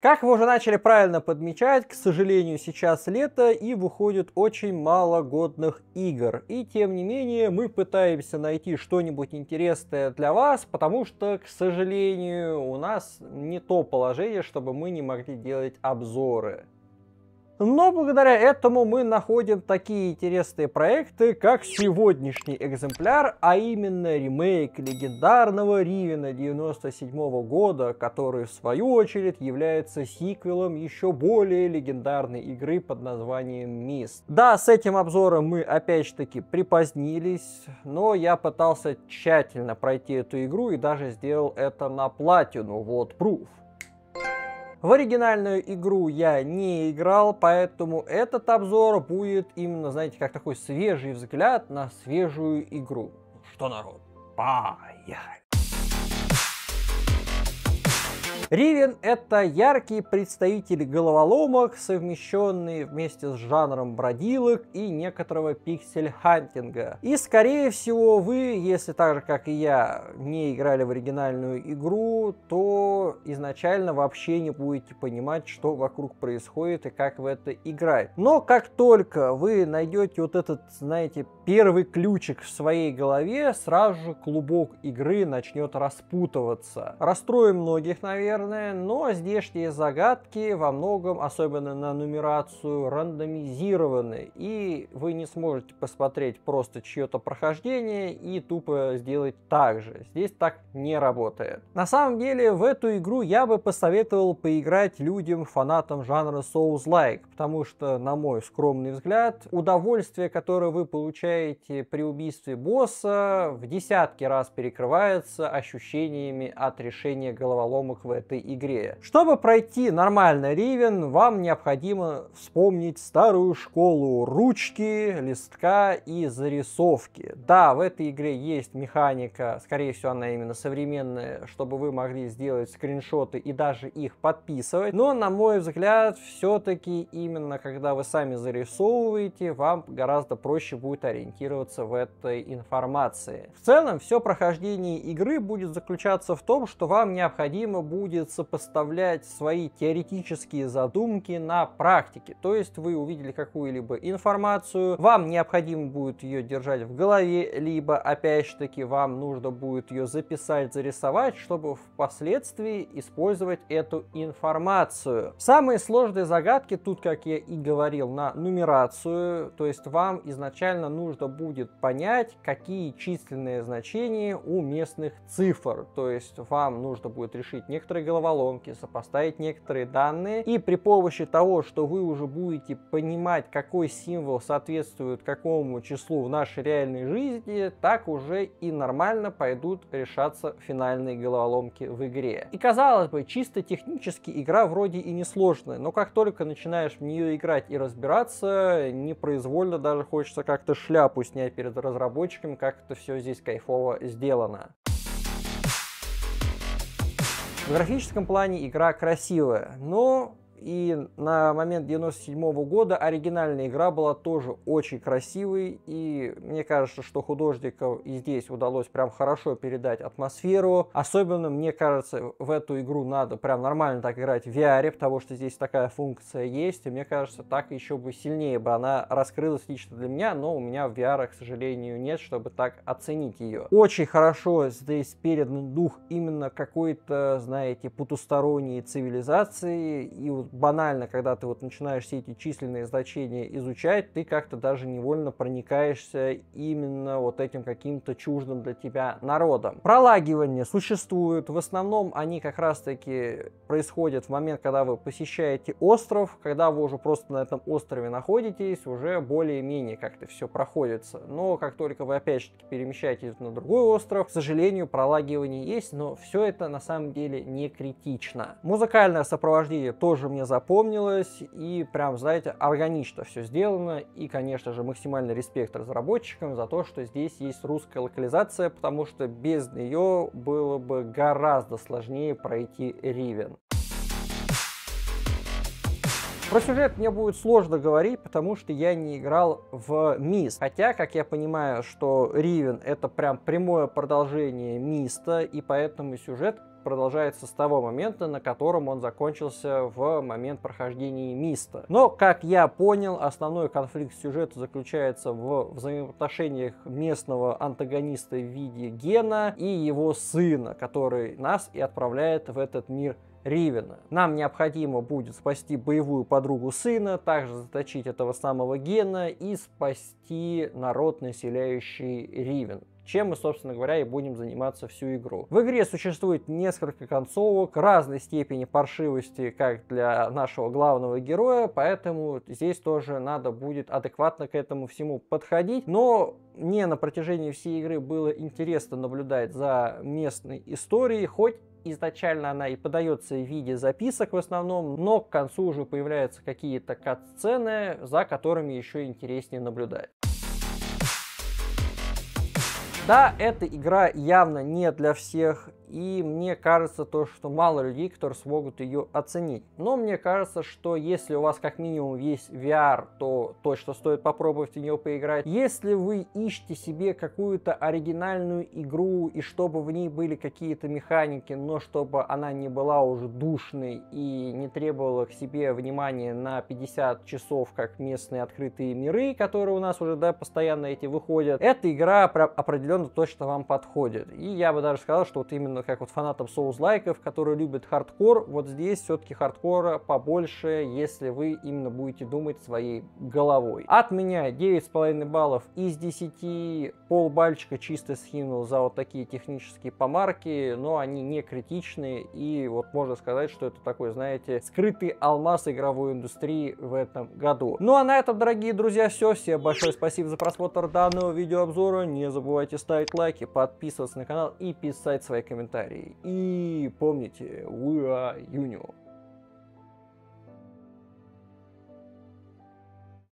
Как вы уже начали правильно подмечать, к сожалению, сейчас лето и выходит очень мало годных игр. И тем не менее, мы пытаемся найти что-нибудь интересное для вас, потому что, к сожалению, у нас не то положение, чтобы мы не могли делать обзоры. Но благодаря этому мы находим такие интересные проекты, как сегодняшний экземпляр, а именно ремейк легендарного Ривена 97 года, который в свою очередь является сиквелом еще более легендарной игры под названием Мист. Да, с этим обзором мы опять же таки припозднились, но я пытался тщательно пройти эту игру и даже сделал это на платину, вот пруф. В оригинальную игру я не играл, поэтому этот обзор будет именно, знаете, как такой свежий взгляд на свежую игру. Что, народ, поехали! Ривен — это яркий представитель головоломок, совмещенный вместе с жанром бродилок и некоторого пиксель-хантинга. И, скорее всего, вы, если так же, как и я, не играли в оригинальную игру, то изначально вообще не будете понимать, что вокруг происходит и как в это играть. Но как только вы найдете вот этот, знаете, первый ключик в своей голове, сразу же клубок игры начнет распутываться. Расстроим многих, наверное, наверное, но здешние загадки во многом, особенно на нумерацию, рандомизированы, и вы не сможете посмотреть просто чье-то прохождение и тупо сделать так же. Здесь так не работает. На самом деле, в эту игру я бы посоветовал поиграть людям, фанатам жанра Souls-like, потому что, на мой скромный взгляд, удовольствие, которое вы получаете при убийстве босса, в десятки раз перекрывается ощущениями от решения головоломок в этой этой игре. Чтобы пройти нормально Ривен, вам необходимо вспомнить старую школу ручки, листка и зарисовки. Да, в этой игре есть механика, скорее всего она именно современная, чтобы вы могли сделать скриншоты и даже их подписывать, но на мой взгляд, все-таки именно когда вы сами зарисовываете, вам гораздо проще будет ориентироваться в этой информации. В целом, все прохождение игры будет заключаться в том, что вам необходимо будет будет сопоставлять свои теоретические задумки на практике. То есть вы увидели какую-либо информацию, вам необходимо будет ее держать в голове, либо опять же таки вам нужно будет ее записать, зарисовать, чтобы впоследствии использовать эту информацию. Самые сложные загадки тут, как я и говорил, на нумерацию, то есть вам изначально нужно будет понять, какие численные значения у местных цифр, то есть вам нужно будет решить некоторые головоломки, сопоставить некоторые данные. И при помощи того, что вы уже будете понимать, какой символ соответствует какому числу в нашей реальной жизни, так уже и нормально пойдут решаться финальные головоломки в игре. И казалось бы, чисто технически игра вроде и несложная, но как только начинаешь в нее играть и разбираться, непроизвольно даже хочется как-то шляпу снять перед разработчиками, как это все здесь кайфово сделано. В графическом плане игра красивая, но и на момент 97 года оригинальная игра была тоже очень красивой. И мне кажется, что художникам и здесь удалось прям хорошо передать атмосферу. Особенно, мне кажется, в эту игру надо прям нормально так играть в VR, потому что здесь такая функция есть. И мне кажется, так еще бы сильнее бы она раскрылась лично для меня. Но у меня в VR, к сожалению, нет, чтобы так оценить ее. Очень хорошо здесь передан дух именно какой-то, знаете, потусторонней цивилизации. И вот банально, когда ты вот начинаешь все эти численные значения изучать, ты как-то даже невольно проникаешься именно вот этим каким-то чуждым для тебя народом. Пролагивания существуют, в основном они как раз-таки происходят в момент, когда вы посещаете остров, когда вы уже просто на этом острове находитесь, уже более-менее как-то все проходится. Но как только вы опять же перемещаетесь на другой остров, к сожалению, пролагивание есть, но все это на самом деле не критично. Музыкальное сопровождение тоже мне мне запомнилось, и прям, знаете, органично все сделано, и, конечно же, максимальный респект разработчикам за то, что здесь есть русская локализация, потому что без нее было бы гораздо сложнее пройти Ривен. Про сюжет мне будет сложно говорить, потому что я не играл в Мист. Хотя, как я понимаю, что Ривен это прям прямое продолжение Миста, и поэтому сюжет продолжается с того момента, на котором он закончился в момент прохождения Миста. Но, как я понял, основной конфликт сюжета заключается в взаимоотношениях местного антагониста в виде Гена и его сына, который нас и отправляет в этот мир Ривена. Нам необходимо будет спасти боевую подругу сына, также заточить этого самого Гена и спасти народ, населяющий Ривен чем мы, собственно говоря, и будем заниматься всю игру. В игре существует несколько концовок разной степени паршивости, как для нашего главного героя, поэтому здесь тоже надо будет адекватно к этому всему подходить, но мне на протяжении всей игры было интересно наблюдать за местной историей, хоть изначально она и подается в виде записок в основном, но к концу уже появляются какие-то кат-сцены, за которыми еще интереснее наблюдать. Да, эта игра явно не для всех, и мне кажется то, что мало людей, которые смогут ее оценить. Но мне кажется, что если у вас как минимум есть VR, то точно стоит попробовать в нее поиграть. Если вы ищете себе какую-то оригинальную игру, и чтобы в ней были какие-то механики, но чтобы она не была уже душной и не требовала к себе внимания на 50 часов, как местные открытые миры, которые у нас уже да, постоянно эти выходят, эта игра определенно точно вам подходит. И я бы даже сказал, что вот именно как вот фанатам соус-лайков, которые любят хардкор, вот здесь все-таки хардкора побольше, если вы именно будете думать своей головой. От меня 9,5 баллов из 10, пол бальчика чисто скинул за вот такие технические помарки, но они не критичные, и вот можно сказать, что это такой, знаете, скрытый алмаз игровой индустрии в этом году. Ну а на этом, дорогие друзья, все. Всем большое спасибо за просмотр данного видеообзора. Не забывайте ставить лайки, подписываться на канал и писать свои комментарии комментарии. И помните, we are union.